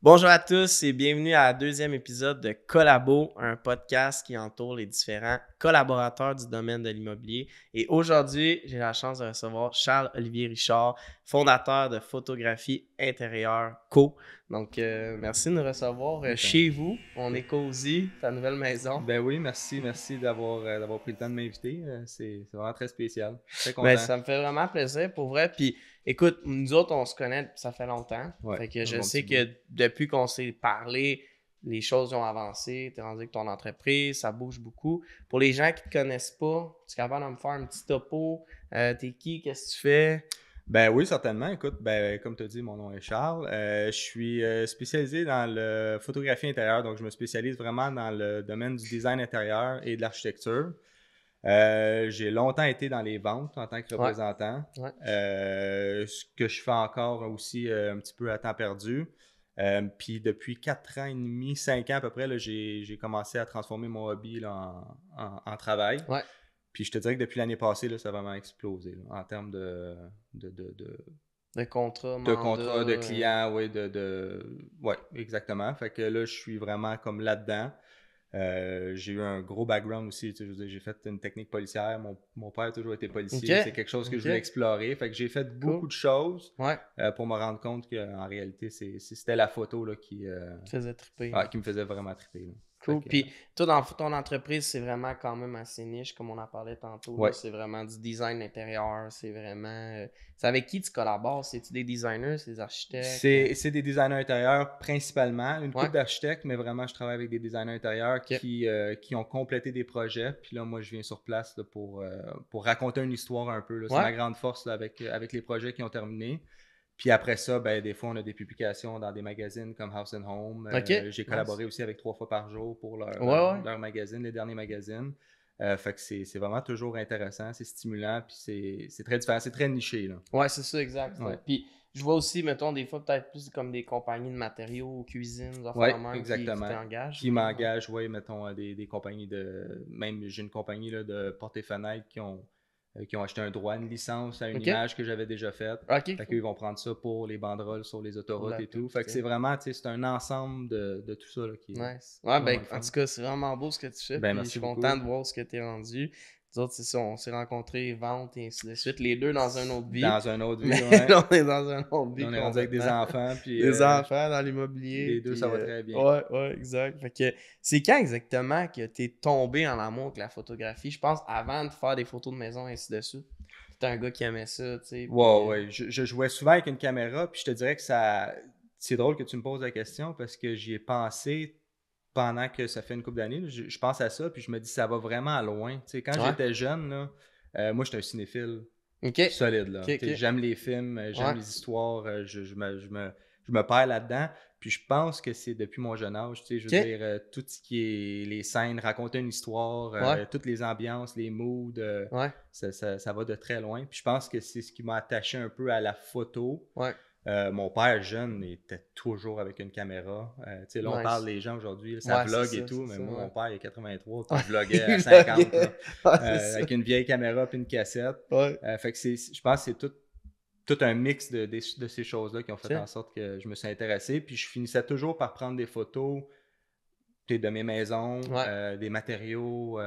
Bonjour à tous et bienvenue à la deuxième épisode de Collabo, un podcast qui entoure les différents collaborateurs du domaine de l'immobilier. Et aujourd'hui, j'ai la chance de recevoir Charles-Olivier Richard, fondateur de Photographie Intérieure Co. Donc, euh, merci de nous recevoir euh, chez vous. On est cosy, ta nouvelle maison. Ben oui, merci, merci d'avoir euh, pris le temps de m'inviter. C'est vraiment très spécial. Ben, ça me fait vraiment plaisir pour vrai. Puis, Écoute, nous autres, on se connaît, ça fait longtemps. je sais que depuis qu'on s'est parlé, les choses ont avancé, tu as rendu que ton entreprise, ça bouge beaucoup. Pour les gens qui ne te connaissent pas, tu es capable de me faire un petit topo? Euh, t'es qui? Qu'est-ce que tu fais? Ben oui, certainement. Écoute, ben, comme tu as dit, mon nom est Charles. Euh, je suis euh, spécialisé dans la photographie intérieure, donc je me spécialise vraiment dans le domaine du design intérieur et de l'architecture. Euh, j'ai longtemps été dans les ventes en tant que représentant. Euh, ce que je fais encore aussi euh, un petit peu à temps perdu. puis depuis 4 ans et demi, 5 ans à peu près, j'ai commencé à transformer mon hobby en, travail. Puis je te dirais que depuis l'année passée, ça a vraiment explosé en termes de, de, de, de contrats, de, de clients, oui, de, de, exactement. Fait que là, je suis vraiment comme là-dedans. Euh, j'ai eu un gros background aussi. j'ai fait une technique policière. Mon, père a toujours été policier. C'est quelque chose que je voulais explorer. Fait que j'ai fait beaucoup de choses euh, pour me rendre compte qu'en réalité, c'était la photo qui, euh, qui me faisait vraiment triper. Puis, toi, dans ton entreprise, c'est vraiment quand même assez niche, comme on en parlait tantôt. C'est vraiment du design intérieur. C'est vraiment. Euh, c'est avec qui tu collabores C'est-tu des designers, c'est des architectes C'est des designers intérieurs principalement. Une coupe couple d'architectes, mais vraiment, je travaille avec des designers intérieurs euh, qui, ont complété des projets. Puis là, moi, je viens sur place pour, euh, pour raconter une histoire un peu. C'est ma grande force avec, avec les projets qui ont terminé. Puis après ça, ben, des fois, on a des publications dans des magazines comme House and Home. Euh, j'ai collaboré aussi avec Trois fois par jour pour leur, magazine, les derniers magazines. Euh, fait que c'est vraiment toujours intéressant, c'est stimulant, puis c'est très différent, c'est très niché. Là. Ouais, c'est ça, exact. Puis je vois aussi, mettons, des fois, peut-être plus comme des compagnies de matériaux, cuisine, des qui, qui Qui m'engagent, oui, mettons, des, des compagnies de. Même, j'ai une compagnie de portes et fenêtres qui ont euh, qui ont acheté un droit, une licence à une image que j'avais déjà faite. Okay. Fait qu'ils vont prendre ça pour les banderoles sur les autoroutes et tout. Fait que c'est vraiment, tu sais, c'est un ensemble de, tout ça là, qui Nice. Ouais, ben, en tout cas, c'est vraiment beau ce que tu fais. Ben, je suis content de voir ce que tu es rendu. Nous autres, c'est ça, on s'est rencontrés, vente et ainsi de suite. Les deux dans un autre vie. Dans un autre vie, ouais. on est dans un autre vie. On est rendu avec des enfants. Puis, des euh, enfants dans l'immobilier. Les deux, ça va euh, très bien. Ouais, ouais, exact. Fait que c'est quand exactement que t'es tombé en amour avec la photographie? Je pense avant de faire des photos de maison et ainsi de suite. T'es un gars qui aimait ça, tu sais. Wow, ouais, euh, je, jouais souvent avec une caméra, puis je te dirais que ça. C'est drôle que tu me poses la question parce que j'y ai pensé pendant que ça fait une couple d'années. Je, pense à ça, puis je me dis, ça va vraiment loin. quand j'étais jeune, euh, moi, j'étais un cinéphile solide. J'aime les films, euh, j'aime les histoires, euh, je, me, perds là-dedans. Puis je pense que c'est depuis mon jeune âge, je veux dire, tout ce qui est les scènes, raconter une histoire, toutes les ambiances, les moods, ça, ça, va de très loin. Puis je pense que c'est ce qui m'a attaché un peu à la photo. Euh, mon père jeune était toujours avec une caméra. Euh, sais, là, on parle des gens aujourd'hui, ça vlog et tout, mais moi, mon père, il est 83, il vloguait à 50, euh, avec une vieille caméra puis une cassette. fait que je pense que c'est tout, tout, un mix de, de ces choses-là qui ont fait en sorte que je me suis intéressé. Puis je finissais toujours par prendre des photos de mes maisons, des matériaux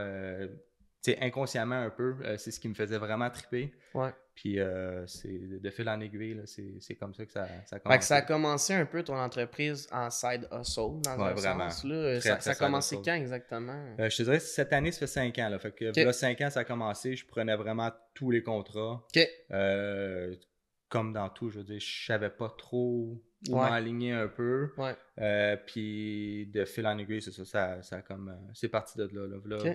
inconsciemment un peu, euh, c'est ce qui me faisait vraiment triper. Ouais. Puis euh, c'est de fil en aiguille, c'est comme ça que ça, ça a ça a commencé un peu ton entreprise en side hustle, dans un Là. Euh, ça, a commencé quand exactement? je te dirais cette année, ça fait cinq ans. Là. Fait que là, ans, ça a commencé. Je prenais vraiment tous les contrats. comme dans tout, je veux dire, je savais pas trop ou ouais. un peu. Euh, puis de fil en aiguille, c'est ça, comme, euh, c'est parti de là,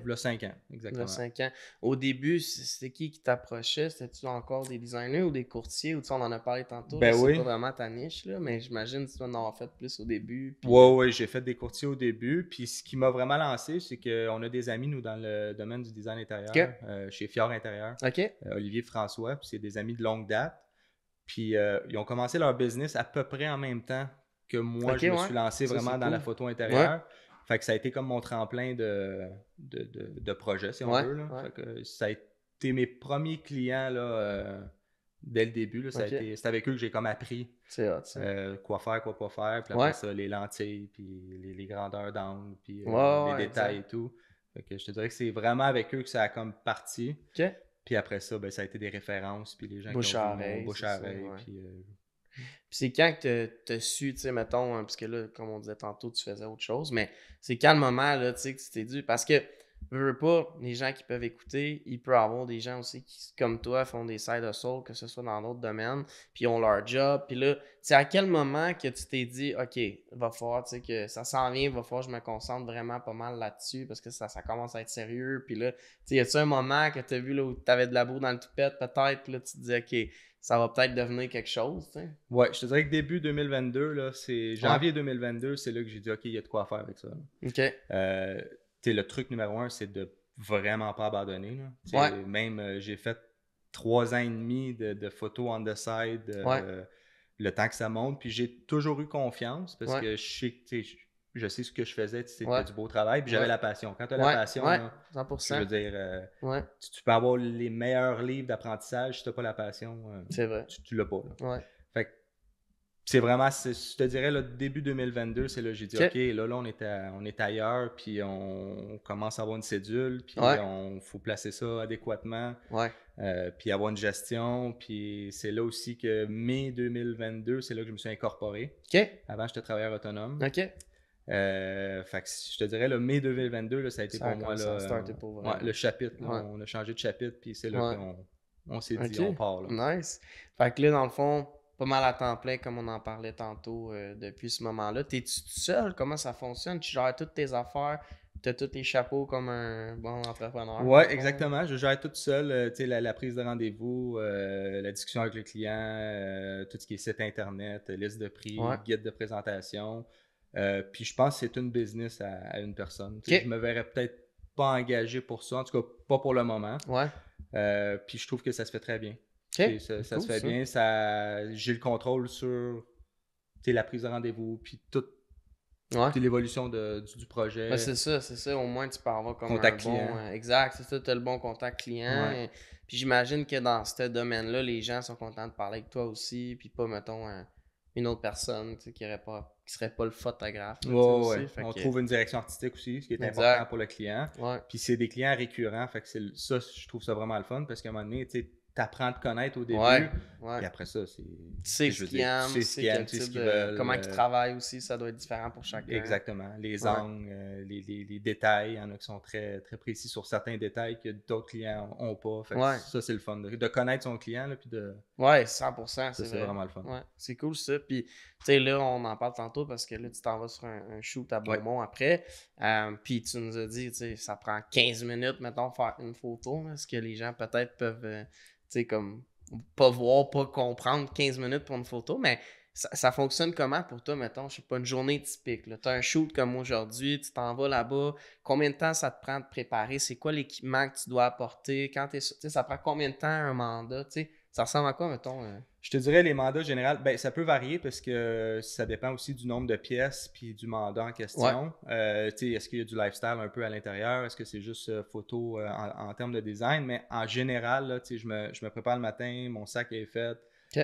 là, 5 ans, exactement. 5 ans. Au début, c'était qui qui t'approchait? C'était-tu encore des designers ou des courtiers? Ou on en a parlé tantôt, ben c'est pas vraiment ta niche, mais j'imagine que tu en as fait plus au début. Oui, Ouais, ouais, j'ai fait des courtiers au début, puis ce qui m'a vraiment lancé, c'est qu'on a des amis, nous, dans le domaine du design intérieur, euh, chez Fior Intérieur, ok Olivier François, puis c'est des amis de longue date. Puis euh, ils ont commencé leur business à peu près en même temps que moi, je me suis lancé vraiment dans la photo intérieure. Fait que ça a été comme mon tremplin de, de, de, projet, si on veut. ça a été mes premiers clients là, euh, dès le début. c'est avec eux que j'ai comme appris euh, quoi faire, quoi pas faire. Puis après ça, les lentilles, puis les, grandeurs d'angle, puis les détails et tout. Fait je te dirais que c'est vraiment avec eux que ça a comme parti. Puis après ça, ben, ça a été des références, puis les gens bouche qui ont à Puis, c'est quand que t'as su, tu sais, mettons, hein, parce que là, comme on disait tantôt, tu faisais autre chose, mais c'est quand le moment, là, tu sais, que tu t'es dit, parce que veux, pas, les gens qui peuvent écouter, il peut y avoir des gens aussi qui, comme toi, font des side hustle, que ce soit dans d'autres domaines, puis ont leur job. Puis là, c'est à quel moment que tu t'es dit, OK, va falloir, tu sais, que ça s'en vient, va falloir que je me concentre vraiment pas mal là-dessus parce que ça, commence à être sérieux. Puis là, tu sais, y a-tu un moment que tu as vu là, où tu avais de la boue dans le toupette, peut-être, là, tu te dis, OK, ça va peut-être devenir quelque chose, tu Ouais, je te dirais que début 2022, là, c'est janvier 2022, c'est là que j'ai dit, OK, il y a de quoi faire avec ça. OK. Euh, le truc numéro un, c'est de vraiment pas abandonner. Même, euh, j'ai fait trois ans et demi de, photos on the side, euh, le temps que ça monte. Puis j'ai toujours eu confiance parce que je sais, je sais ce que je faisais, c'était du beau travail. Puis j'avais la passion. Quand tu as la passion, je veux dire, euh, tu, peux avoir les meilleurs livres d'apprentissage si tu n'as pas la passion. C'est vrai. Tu, ne l'as pas c'est vraiment, je te dirais, le début 2022, c'est là j'ai dit, OK, là, on, est ailleurs, puis on commence à avoir une cédule, puis on faut placer ça adéquatement, euh, puis avoir une gestion. Puis c'est là aussi que mai 2022, c'est là que je me suis incorporé. Ok. Avant, j'étais travailleur autonome. OK. Euh, fait que je te dirais, le mai 2022, ça a été pour moi le chapitre. on a changé de chapitre, puis c'est là qu'on on, s'est dit, on part. Nice. Fait que là, dans le fond, pas mal à temps plein, comme on en parlait tantôt euh, depuis ce moment-là. T'es-tu tout seul? Comment ça fonctionne? Tu gères toutes tes affaires? Tu as tous les chapeaux comme un bon entrepreneur? Oui, exactement. Je gère tout seul. Euh, tu la, la, prise de rendez-vous, euh, la discussion avec le client, tout ce qui est site Internet, liste de prix, guide de présentation. puis je pense que c'est une business à, une personne. Je Je me verrais peut-être pas engagé pour ça, en tout cas pas pour le moment. Ouais. puis je trouve que ça se fait très bien. Ça, se fait bien. Ça, j'ai le contrôle sur la prise de rendez-vous, puis toute l'évolution du, projet. Ben, c'est ça, c'est ça. Au moins, tu peux avoir comme contact client. Euh, exact, c'est ça. Tu as le bon contact client. puis j'imagine que dans ce domaine-là, les gens sont contents de parler avec toi aussi, puis pas, mettons, euh, une autre personne qui ne serait pas le photographe. on trouve une direction artistique aussi, ce qui est important pour le client. Puis c'est des clients récurrents, ça, je trouve ça vraiment le fun parce qu'à un moment donné, tu sais, t'apprends à te connaître au début. et après ça, c'est. Tu sais ce qu'ils aiment, tu sais Comment ils euh, travaillent aussi, ça doit être différent pour chacun. Exactement. Les angles, euh, les, détails, il y en a qui sont très, très précis sur certains détails que d'autres clients n'ont pas. ça, c'est le fun. De, connaître son client, là, puis de. Ouais, 100 c'est vraiment le fun. c'est cool ça. Puis, tu sais, là, on en parle tantôt parce que là, tu t'en vas sur un, shoot à Beaumont après. Euh, puis, tu nous as dit, tu sais, ça prend 15 minutes, mettons, faire une photo. Est-ce que les gens, peut-être, peuvent sais, comme pas voir, pas comprendre 15 minutes pour une photo, mais ça, ça fonctionne comment pour toi, mettons, je sais pas, une journée typique. Tu as un shoot comme aujourd'hui, tu t'en vas là-bas, combien de temps ça te prend de préparer, c'est quoi l'équipement que tu dois apporter, quand tu ça prend combien de temps un mandat, ça ressemble à quoi, mettons euh? Je te dirais, les mandats généraux, ben, ça peut varier parce que euh, ça dépend aussi du nombre de pièces puis du mandat en question. Euh, est-ce qu'il y a du lifestyle un peu à l'intérieur? Est-ce que c'est juste photo en, termes de design? Mais en général, là, je, je me prépare le matin, mon sac est fait,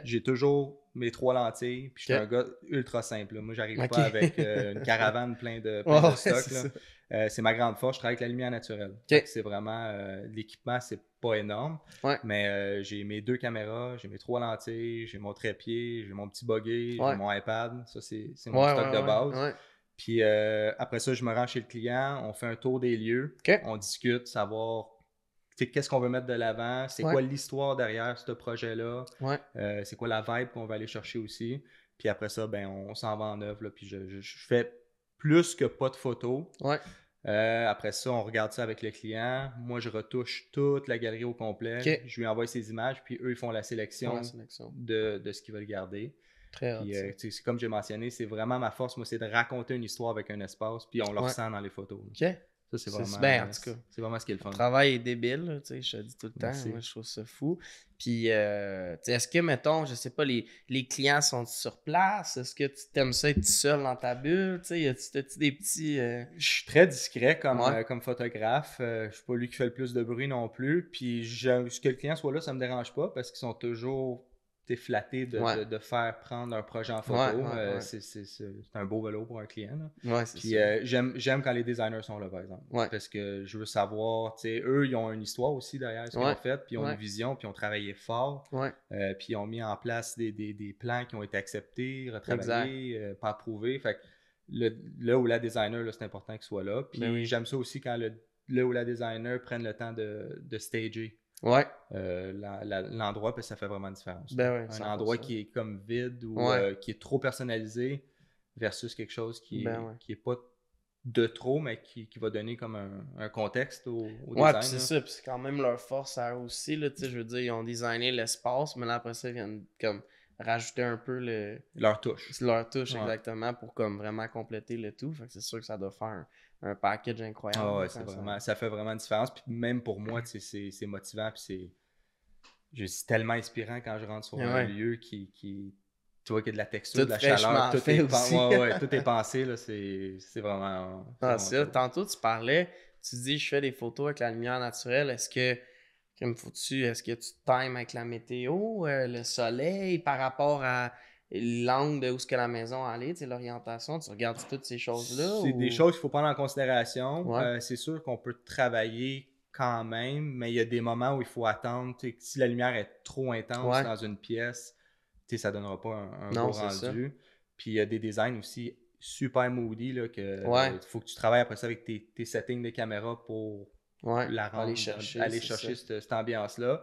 j'ai toujours mes trois lentilles, puis je suis un gars ultra simple. Moi, j'arrive pas avec euh, une caravane plein de, plein euh, C'est ma grande force, je travaille avec la lumière naturelle. C'est vraiment euh, l'équipement, c'est pas énorme. Mais j'ai mes deux caméras, j'ai mes trois lentilles, j'ai mon trépied, j'ai mon petit buggy, j'ai mon iPad. Ça, c'est mon stock de base. Puis après ça, je me rends chez le client, on fait un tour des lieux, on discute, savoir qu'est-ce qu'on veut mettre de l'avant, c'est quoi l'histoire derrière ce projet-là, euh, c'est quoi la vibe qu'on va aller chercher aussi. Puis après ça, ben, on, s'en va en œuvre. puis je, fais plus que pas de photos. Euh, après ça, on regarde ça avec le client. Moi, je retouche toute la galerie au complet. Je lui envoie ses images, puis eux, ils font la sélection, De, ce qu'ils veulent garder. Très puis, euh, Comme j'ai mentionné, c'est vraiment ma force, moi, c'est de raconter une histoire avec un espace, puis on le ressent dans les photos. OK c'est vraiment, euh, C'est ce qui est le fun. Le travail est débile, tu sais, je te dis tout le temps. je trouve ça fou. Puis, euh, est-ce que, mettons, je sais pas, les, les clients sont sur place? Est-ce que tu t'aimes ça être seul dans ta bulle? Tu sais, as-tu des petits. Euh, je suis très discret comme, comme photographe. je suis pas lui qui fait le plus de bruit non plus. Puis, ce que le client soit là, ça me dérange pas parce qu'ils sont toujours t'es flatté de, faire prendre un projet en photo. Euh, c'est un beau vélo pour un client. Puis euh, j'aime quand les designers sont là, par exemple. Parce que je veux savoir, tu sais, eux, ils ont une histoire aussi derrière ce qu'ils ont fait, puis ils ont une vision, puis ils ont travaillé fort. Euh, puis ils ont mis en place des, plans qui ont été acceptés, retravaillés, pas approuvés. Fait que le, où ou la designer, c'est important qu'il soit là. Ben puis j'aime ça aussi quand le, ou la designer prennent le temps de, de stager Ouais. Euh, l'endroit, parce ben, ça fait vraiment une différence. Ben un endroit qui est comme vide ou euh, qui est trop personnalisé versus quelque chose qui, n'est ben pas de trop, mais qui, va donner comme un, contexte au, au ouais, c'est ça, c'est quand même leur force à aussi, là, je veux dire, ils ont designé l'espace, mais là, après ça, ils viennent comme rajouter un peu le... Leur touche. Leur touche, exactement, pour comme vraiment compléter le tout, c'est sûr que ça doit faire un package incroyable. Ah ça fait vraiment une différence. Puis même pour moi, c'est motivant. c'est je suis tellement inspirant quand je rentre sur un lieu qui, qui tu vois a de la texture, de la chaleur, tout est, pensé, c'est, vraiment... Ah, tantôt, tu parlais, tu dis, je fais des photos avec la lumière naturelle, est-ce que, comme foutu tu est-ce que tu times avec la météo, euh, le soleil, par rapport à l'angle de où ce que la maison allait, l'orientation, tu regardes toutes ces choses-là. C'est des choses qu'il faut prendre en considération. Euh, c'est sûr qu'on peut travailler quand même, mais il y a des moments où il faut attendre. Si la lumière est trop intense dans une pièce, ça ne donnera pas un, beau rendu. Puis il y a des designs aussi super moody là, que faut que tu travailles après ça avec tes, settings de caméra pour la aller chercher, cette ambiance-là.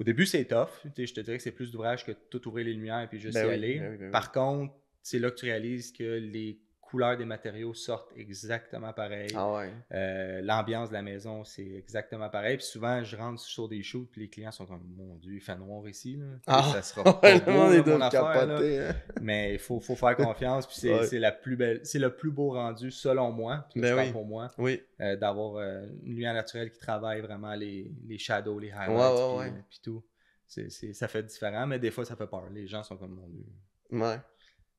Au début, c'est tough. je te dirais que c'est plus d'ouvrage que tout ouvrir les lumières et puis juste ben y aller. Ben ben Par contre, c'est là que tu réalises que les couleurs des matériaux sortent exactement pareil. Ah euh, l'ambiance de la maison, c'est exactement pareil. Puis souvent, je rentre sur des shoots, puis les clients sont comme Mon Dieu, il fait noir ici. Là. Ah, ça sera pas beau, hein. Mais il faut, faut, faire confiance. Puis c'est la plus belle, c'est le plus beau rendu, selon moi, ben oui. pour moi, oui. Euh, d'avoir euh, une lumière naturelle qui travaille vraiment les, les shadows, les highlights, puis, tout. ça fait différent, mais des fois, ça fait peur. Les gens sont comme Mon Dieu. Ouais.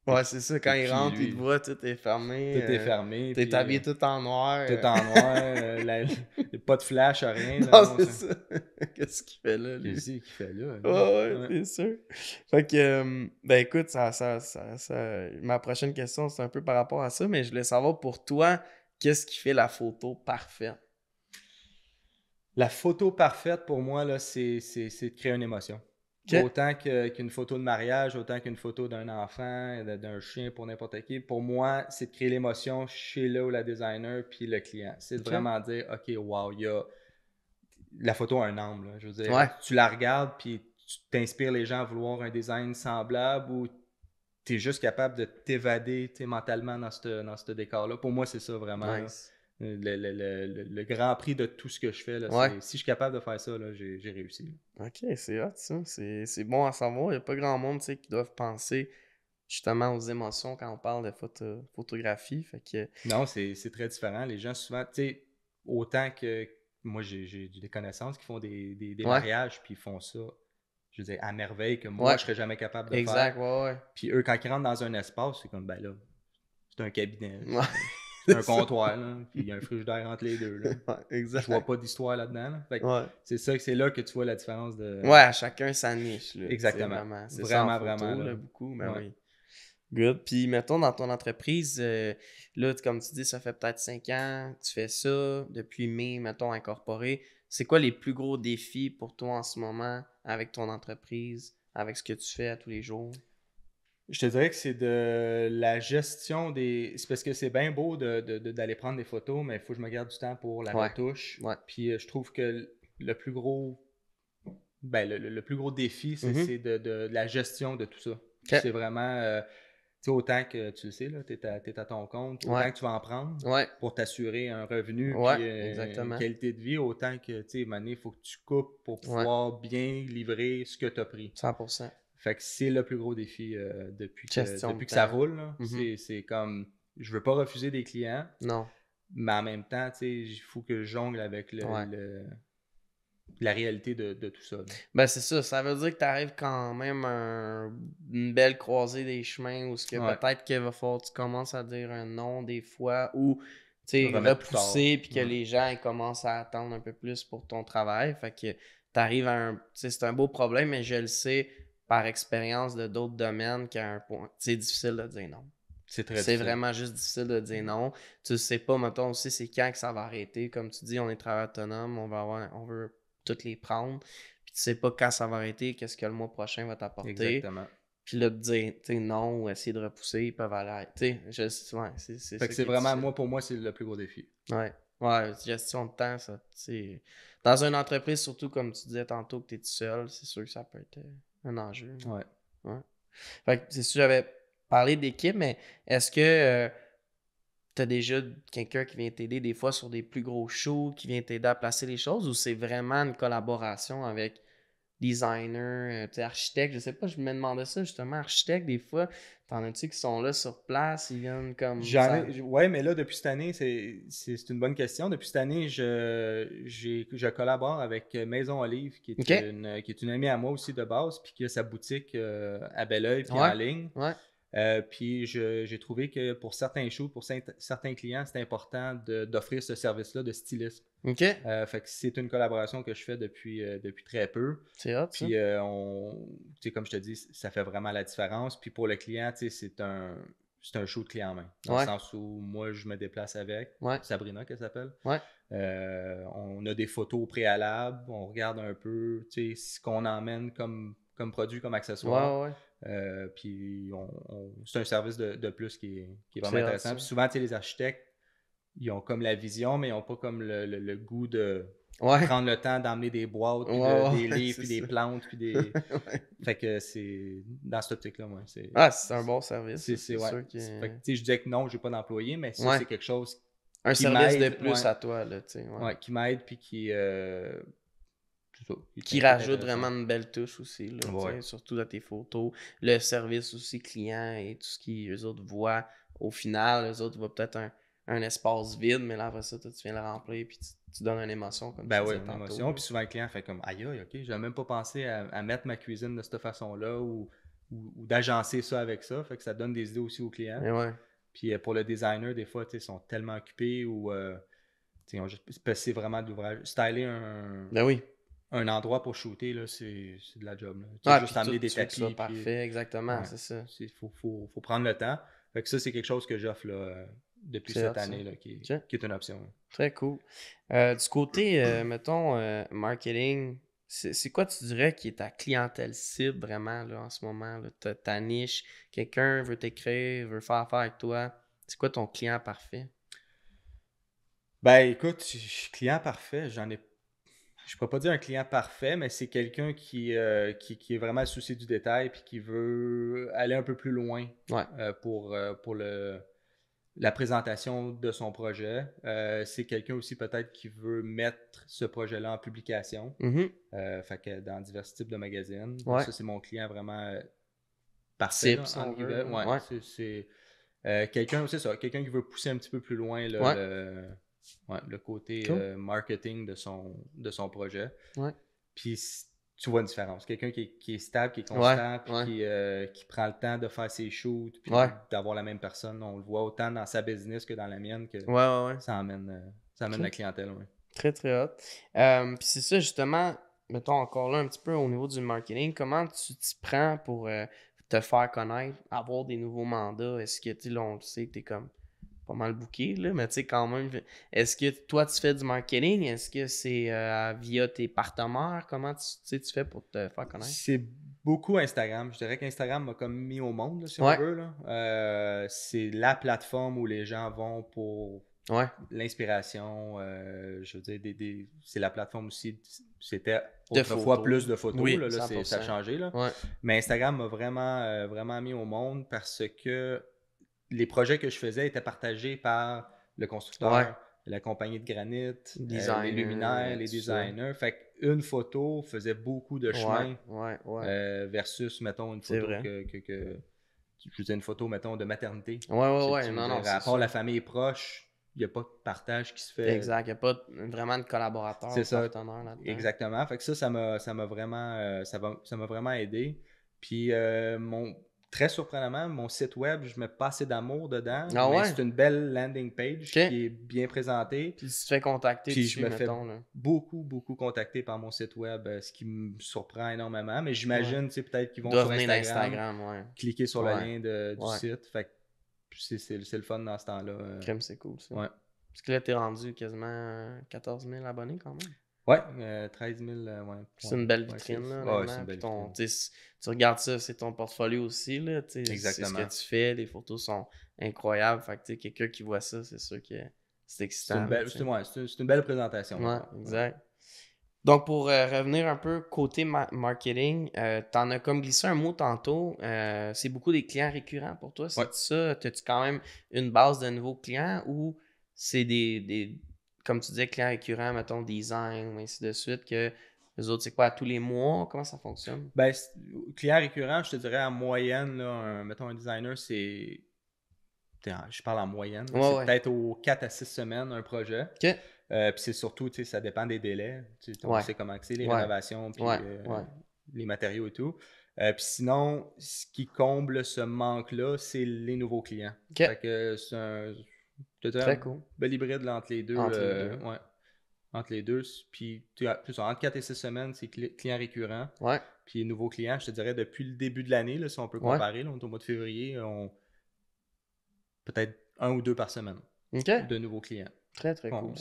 Ouais, c'est ça. Quand il rentre, il te voit, tout est fermé. Tout est euh, fermé. T'es habillé euh, tout en noir. Tout euh. en noir. pas de flash, rien. Non, c'est ça. Qu'est-ce qu'il fait là, lui? Qu'est-ce qu'il fait là? Ouais, ouais, c'est sûr. Fait que, ben écoute, ça, ça, ça, ça, ma prochaine question, c'est un peu par rapport à ça, mais je voulais savoir pour toi, qu'est-ce qui fait la photo parfaite? La photo parfaite, pour moi, là, c'est de créer une émotion. Autant qu'une photo de mariage, autant qu'une photo d'un enfant, d'un chien pour n'importe qui. Pour moi, c'est de créer l'émotion chez le ou la designer puis le client. C'est vraiment dire, OK, wow, il y a... La photo a un angle. Je veux dire, tu la regardes puis tu t'inspires les gens à vouloir un design semblable ou tu es juste capable de t'évader mentalement dans ce dans décor-là. Pour moi, c'est ça vraiment le, grand prix de tout ce que je fais. Là, Si je suis capable de faire ça, j'ai réussi. Ok, c'est hot ça. C'est bon à savoir. Il n'y a pas grand monde qui doivent penser justement aux émotions quand on parle de photo, photographie. que... Non, c'est très différent. Les gens souvent, tu sais, autant que moi j'ai des connaissances qui font des, mariages puis ils font ça. Je veux à merveille que moi, je serais jamais capable de faire. Exact, ouais, ouais. Puis eux, quand ils rentrent dans un espace, c'est comme, ben là, c'est un cabinet un comptoir, puis il y a un frigidaire entre les deux. Là. Ouais, vois pas d'histoire là-dedans. C'est ça que c'est là que tu vois la différence de. Ouais, chacun sa niche. Exactement. Vraiment, vraiment. vraiment beaucoup, mais oui. Good. Puis, mettons, dans ton entreprise, euh, là, comme tu dis, ça fait peut-être cinq ans, tu fais ça, depuis mai, mettons, incorporé. C'est quoi les plus gros défis pour toi en ce moment avec ton entreprise, avec ce que tu fais à tous les jours? Je te dirais que c'est de la gestion des. C'est parce que c'est bien beau d'aller de, prendre des photos, mais il faut que je me garde du temps pour la retouche. Puis euh, je trouve que le plus gros. Ben, le, plus gros défi, c'est mm-hmm. de, la gestion de tout ça. C'est vraiment. Euh, sais, autant que tu le sais, tu es, à ton compte, autant que tu vas en prendre pour t'assurer un revenu et euh, une qualité de vie, autant que, tu sais, il faut que tu coupes pour pouvoir bien livrer ce que tu as pris. 100 fait que c'est le plus gros défi euh, depuis, que, depuis ça roule. Mhm. C'est comme, je veux pas refuser des clients. Non. Mais en même temps, il faut que je jongle avec le, la réalité de, tout ça. Ben c'est ça, ça veut dire que tu arrives quand même à une belle croisée des chemins où ce que peut-être qu'il va falloir que tu commences à dire un non des fois ou tu repousser puis que les gens commencent à attendre un peu plus pour ton travail. Fait que tu arrives à un c'est un beau problème mais je le sais par expérience de d'autres domaines qu'à un point. C'est difficile de dire non. C'est très C'est vraiment juste difficile de dire mm-hmm. non. Tu sais pas, mettons aussi, c'est quand que ça va arrêter. Comme tu dis, on est travailleur autonome, on, va avoir, on veut toutes les prendre. Puis tu sais pas quand ça va arrêter, qu'est-ce que le mois prochain va t'apporter. Exactement. Puis là, dire non ou essayer de repousser, ils peuvent aller. Tu sais, ouais, c'est vraiment, moi, pour moi, c'est le plus gros défi. Ouais. Ouais, gestion de temps, ça. Dans une entreprise, surtout comme tu disais tantôt que tu es tout seul, c'est sûr que ça peut être euh, un enjeu. Ouais. ouais. Fait que c'est sûr, j'avais parlé d'équipe, mais est-ce que euh, tu as déjà quelqu'un qui vient t'aider des fois sur des plus gros shows, qui vient t'aider à placer les choses, ou c'est vraiment une collaboration avec designer, euh, architecte, je sais pas, je me demandais ça justement, architecte, des fois, t'en as-tu qui sont là sur place, ils viennent comme... Oui, ouais, mais là, depuis cette année, c'est une bonne question. Depuis cette année, je, je collabore avec Maison Olive, qui est, une, qui est une amie à moi aussi de base, puis qui a sa boutique euh, à Belleuil, puis ouais, en ligne. Euh, puis j'ai trouvé que pour certains shows, pour certains clients, c'est important d'offrir ce service-là de stylisme. OK. Euh, fait que c'est une collaboration que je fais depuis, euh, depuis très peu. C'est hot, Puis, euh, on, comme je te dis, ça fait vraiment la différence. Puis pour le client, c'est un, c'est un show de client en main. Dans le sens où moi, je me déplace avec. Sabrina, qu'elle s'appelle. on a des photos préalables. On regarde un peu, ce qu'on emmène comme, comme produit, comme accessoire. puis on, c'est un service de, plus qui est, qui est vraiment intéressant. intéressant. Puis souvent, les architectes, ils ont comme la vision, mais ils n'ont pas comme le, goût de prendre le temps d'emmener des boîtes, puis des livres, puis des plantes, puis des. fait que c'est. Dans cette optique-là, moi. c'est... Ah, c'est un bon service. C'est, sûr que... Fait que, je disais que non, je n'ai pas d'employé, mais c'est quelque chose. Un service de plus à toi, tu sais. qui m'aide, puis qui. Euh, qui rajoute vraiment une belle touche aussi, là, surtout dans tes photos. Le service aussi client et tout ce qu'eux autres voient au final, eux autres voient peut-être un, un espace vide, mais là, après ça, tu viens le remplir, puis tu, donnes une émotion. Comme ben oui, une émotion. Puis souvent, le client fait comme Aïe, ok, ok, j'avais même pas pensé à, mettre ma cuisine de cette façon-là ou, ou, d'agencer ça avec ça. Fait que ça donne des idées aussi aux clients. Puis euh, pour le designer, des fois, ils sont tellement occupés ou. Euh, ils ont juste vraiment de l'ouvrage. Styler un. Ben oui un endroit pour shooter, c'est, de la job. Là. juste amener des tapis. Parfait, exactement, c'est ça. Il faut, faut, faut, prendre le temps. Fait que ça, c'est quelque chose que j'offre là, euh, depuis cette année qui, est une option. Très cool. Euh, du côté, euh, mettons, euh, marketing, c'est quoi tu dirais qui est ta clientèle cible vraiment là, en ce moment? Là, ta, niche, quelqu'un veut t'écrire, veut faire affaire avec toi. C'est quoi ton client parfait? Ben écoute, client parfait, j'en ai je pourrais pas dire un client parfait, mais c'est quelqu'un qui, qui, est vraiment soucié du détail puis qui veut aller un peu plus loin pour, pour le, la présentation de son projet. Euh, c'est quelqu'un aussi peut-être qui veut mettre ce projet-là en publication. Mm-hmm. Euh, fait que dans divers types de magazines. Ça, c'est mon client vraiment euh, parfait. Ouais, ouais. C'est euh, quelqu'un, ça, quelqu'un qui veut pousser un petit peu plus loin le, côté marketing de son, de son projet. Puis tu vois une différence. Quelqu'un qui, est stable, qui est constant, euh, Qui, prend le temps de faire ses shoots, puis d'avoir la même personne. On le voit autant dans sa business que dans la mienne, que ça amène, euh, ça amène la clientèle. Très, très hot. Euh, puis c'est ça, justement, mettons encore là un petit peu au niveau du marketing, comment tu t'y prends pour te faire connaître, avoir des nouveaux mandats? Est-ce que, tu là, on le sait, tu es comme pas mal booké, là, mais tu sais, quand même, est-ce que toi, tu fais du marketing? Est-ce que c'est euh, via tes partenaires? Comment tu, fais pour te faire connaître? C'est beaucoup Instagram. Je dirais qu'Instagram m'a comme mis au monde, si on veut. Euh, c'est la plateforme où les gens vont pour l'inspiration. Euh, je veux dire, c'est la plateforme aussi. C'était autrefois plus de photos. ça a changé. Mais Instagram m'a vraiment, vraiment mis au monde parce que les projets que je faisais étaient partagés par le constructeur, la compagnie de granit, euh, les luminaires, les designers. Fait une photo faisait beaucoup de chemin euh, versus, mettons, une photo que, que, Je faisais une photo, mettons, de maternité. Ouais, ouais, ouais. Non, non, à la famille proche, il n'y a pas de partage qui se fait. Exact, il n'y a pas vraiment de collaborateurs. C'est ça. Exactement. Fait que ça, ça m'a vraiment, euh, ça m'a vraiment aidé. Puis mon très surprenamment, mon site web, je me pas assez d'amour dedans. Ah c'est une belle landing page qui est bien présentée. Puis tu te fais contacter. je me fais beaucoup, beaucoup contacter par mon site web, euh, ce qui me surprend énormément. Mais j'imagine, tu peut-être qu'ils vont sur Instagram, cliquer sur le lien de, du site. Fait c'est le fun dans ce temps-là. Euh. Crème, c'est cool ça. Parce que là, t'es rendu quasiment 14 000 abonnés quand même. Ouais, 13 euh, 000. Euh, ouais, c'est une belle vitrine. ton, Tu regardes ça, c'est ton portfolio aussi. Là, Exactement. C'est ce que tu fais. Les photos sont incroyables. Fait que quelqu'un qui voit ça, c'est sûr que c'est excitant. C'est une, belle, présentation. Donc, pour euh, revenir un peu côté marketing, tu en as comme glissé un mot tantôt. c'est beaucoup des clients récurrents pour toi. C'est ça? As-tu quand même une base de nouveaux clients ou c'est des comme tu disais, client récurrent, mettons, design, ainsi de suite, que les autres, c'est quoi, tous les mois? Comment ça fonctionne? Ben, client récurrent, je te dirais, en moyenne, là, mettons, un designer, c'est. Je parle en moyenne. c'est peut-être aux 4 à 6 semaines un projet. OK. Euh, puis c'est surtout, tu sais, ça dépend des délais. Tu sais comment c'est, les rénovations, puis euh, les matériaux et tout. Euh, puis sinon, ce qui comble ce manque-là, c'est les nouveaux clients. Fait que c'est un très Cool. Bel hybride entre les deux. Entre les euh, deux. Ouais. Entre les deux. Puis, plus, entre 4 et 6 semaines, c'est client récurrent. Ouais. Puis, nouveaux clients je te dirais, depuis le début de l'année, si on peut comparer, au mois de février, on... peut-être un ou deux par semaine de nouveaux clients. Très, très cool.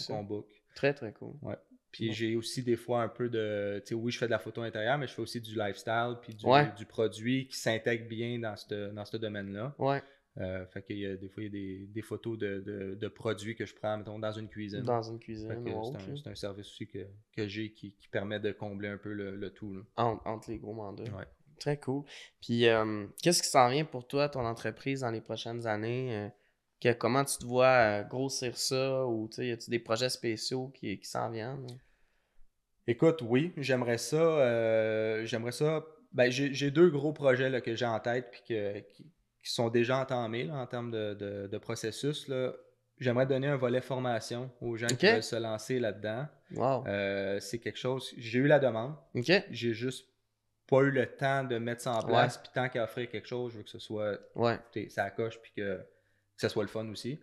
Très, très cool. Ouais. Puis, j'ai aussi des fois un peu de. Tu sais, oui, je fais de la photo intérieure, mais je fais aussi du lifestyle, puis du, produit qui s'intègre bien dans ce domaine-là. Ouais. Euh, fait des fois il y a des, photos de, produits que je prends, mettons, dans une cuisine. Dans une cuisine, c'est, un, service aussi que, j'ai qui, permet de combler un peu le, tout. Entre, les gros mandats. Très cool. Puis, euh, qu'est-ce qui s'en vient pour toi, ton entreprise, dans les prochaines années? Euh, que, comment tu te vois grossir ça? Ou, tu sais, y a-tu des projets spéciaux qui, qui s'en viennent? Écoute, oui, j'aimerais ça. j'aimerais ça. Ben, j'ai, deux gros projets là, que j'ai en tête, puis que, qui sont déjà entamés en termes de, processus, là, j'aimerais donner un volet formation aux gens qui veulent se lancer là-dedans. Euh, c'est quelque chose. J'ai eu la demande. J'ai juste pas eu le temps de mettre ça en place. Puis tant qu'à offrir quelque chose, je veux que ce soit. Ouais. Ça accroche puis que, ça soit le fun aussi.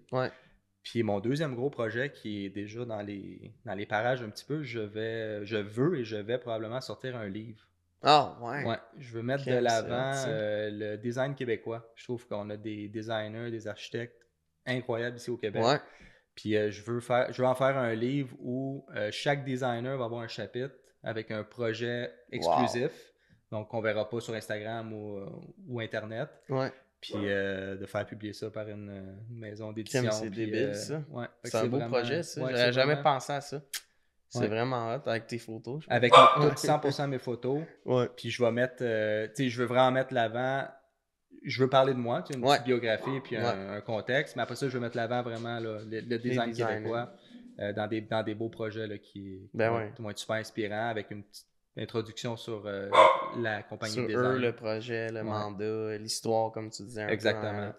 Puis mon deuxième gros projet qui est déjà dans les, dans les parages un petit peu, je vais je veux et je vais probablement sortir un livre ah, ouais. Je veux mettre de l'avant euh, le design québécois. Je trouve qu'on a des designers, des architectes incroyables ici au Québec. Ouais. Puis euh, je, veux faire, je en faire un livre où euh, chaque designer va avoir un chapitre avec un projet exclusif. Donc, qu'on verra pas sur Instagram ou, Internet. Ouais. Puis de faire publier ça par une, maison d'édition. C'est débile, ça. C'est un beau projet, ça. n'avais jamais pensé à ça. C'est vraiment hot avec tes photos. Avec 100% mes photos. Puis je vais mettre, euh, tu sais, je veux vraiment mettre l'avant. Je veux parler de moi, tu sais, une petite biographie puis un, contexte. Mais après ça, je veux mettre l'avant vraiment le, design québécois euh, dans, des, dans des beaux projets qui, ben super inspirants avec une petite l'introduction sur euh, la compagnie des le projet, le mandat, l'histoire, comme tu disais. Exactement.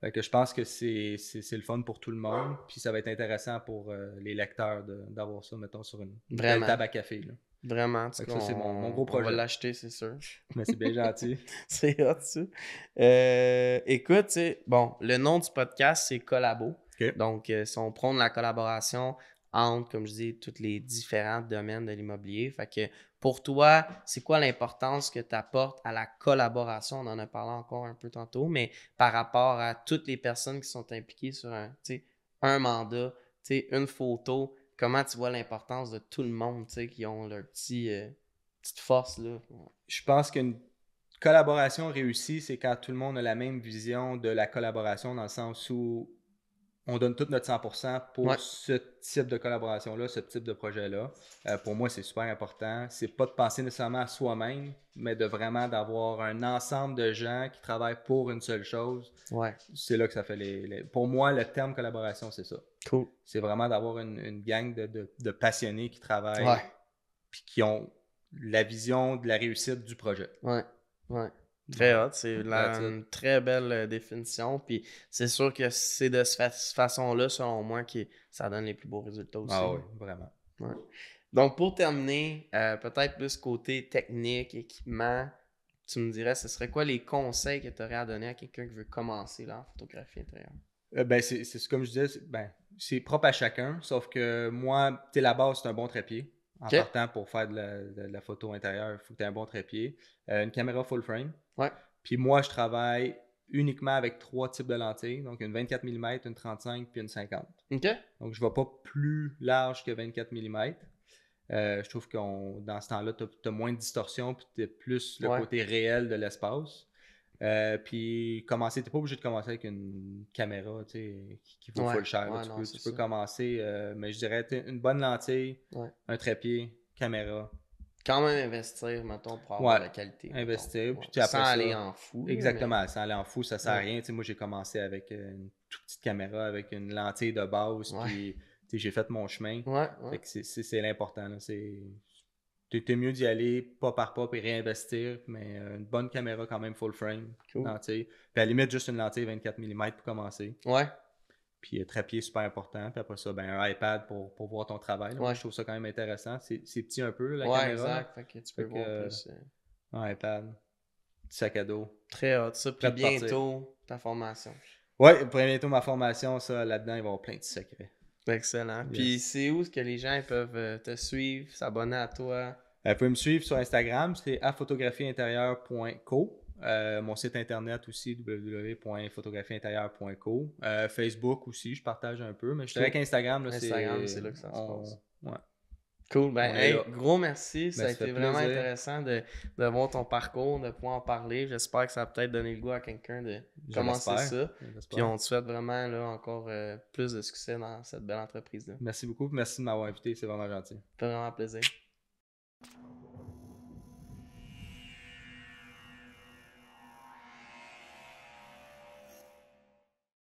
fait que je pense que c'est, le fun pour tout le monde, puis ça va être intéressant pour euh, les lecteurs d'avoir ça, mettons, sur une, table à café. Vraiment. c'est mon, gros projet. On va l'acheter, c'est sûr. Mais c'est bien gentil. c'est gentil. Euh, écoute, bon, le nom du podcast, c'est Collabo. Donc, si on de la collaboration entre, comme je dis, tous les différents domaines de l'immobilier, fait que pour toi, c'est quoi l'importance que tu apportes à la collaboration? On en a parlé encore un peu tantôt, mais par rapport à toutes les personnes qui sont impliquées sur un, mandat, une photo, comment tu vois l'importance de tout le monde qui ont leur petit, euh, petite force? Là? Je pense qu'une collaboration réussie, c'est quand tout le monde a la même vision de la collaboration dans le sens où on donne tout notre 100% pour ce type de collaboration-là, ce type de projet-là. Euh, pour moi, c'est super important. C'est pas de penser nécessairement à soi-même, mais de vraiment d'avoir un ensemble de gens qui travaillent pour une seule chose. Ouais. C'est là que ça fait les, Pour moi, le terme collaboration, c'est ça. Cool. C'est vraiment d'avoir une, gang de, passionnés qui travaillent, puis qui ont la vision de la réussite du projet. Ouais, ouais. Très hot, c'est une très belle euh, définition. Puis c'est sûr que c'est de cette façon-là, selon moi, que ça donne les plus beaux résultats ah aussi. Ah oui, vraiment. Donc pour terminer, euh, peut-être plus côté technique, équipement, tu me dirais, ce serait quoi les conseils que tu aurais à donner à quelqu'un qui veut commencer la en photographie intérieure? Euh, ben, c'est comme je disais, ben, c'est propre à chacun, sauf que moi, tu la base, c'est un bon trépied. En partant pour faire de la, photo intérieure, il faut que tu aies un bon trépied. Euh, une caméra full frame. Puis moi, je travaille uniquement avec trois types de lentilles, donc une 24 mm, une 35 puis une 50. Ok. Donc je ne vais pas plus large que 24 mm. Euh, je trouve que dans ce temps-là, tu as, moins de distorsion puis tu as plus le côté réel de l'espace. Euh, puis commencer, t'es pas obligé de commencer avec une caméra qui, qui vaut full cher. tu, peux, commencer, euh, mais je dirais une bonne lentille, un trépied, caméra. Quand même investir, mettons, pour avoir la qualité. Investir, puis sans aller en fou. Exactement, sans aller en fou, ça sert à rien. moi, j'ai commencé avec une toute petite caméra, avec une lentille de base, puis j'ai fait mon chemin. C'est l'important. T'es mieux d'y aller pas par pas et réinvestir, mais euh, une bonne caméra quand même full frame, lentille. Puis à la limite, juste une lentille 24 mm pour commencer. Ouais. Puis un euh, trépied super important. Puis après ça, ben, un iPad pour, voir ton travail. Moi, je trouve ça quand même intéressant. C'est petit un peu, la ouais, exact. Fait que tu peux voir euh, plus. un iPad, petit sac à dos. Très hot, ça. Puis bientôt, ta formation. Ouais, bientôt ma formation, ça, là-dedans, il va y avoir plein de secrets. Excellent. Puis c'est où que les gens peuvent euh, te suivre, s'abonner à toi? Vous pouvez me suivre sur Instagram, c'est afotographieintérieur.co, euh, mon site internet aussi, www.photographieintérieure.co. Euh, Facebook aussi, je partage un peu, mais je dirais qu'Instagram, c'est... Instagram, c'est là que ça se passe. Ouais. Cool. Ben, gros merci. Ben, ça a été vraiment intéressant de, de, voir ton parcours, de pouvoir en parler. J'espère que ça a peut-être donné le goût à quelqu'un de commencer ça. Puis on te souhaite vraiment là, encore euh, plus de succès dans cette belle entreprise-là. Merci beaucoup. Merci de m'avoir invité. C'est vraiment gentil. Ça fait vraiment plaisir.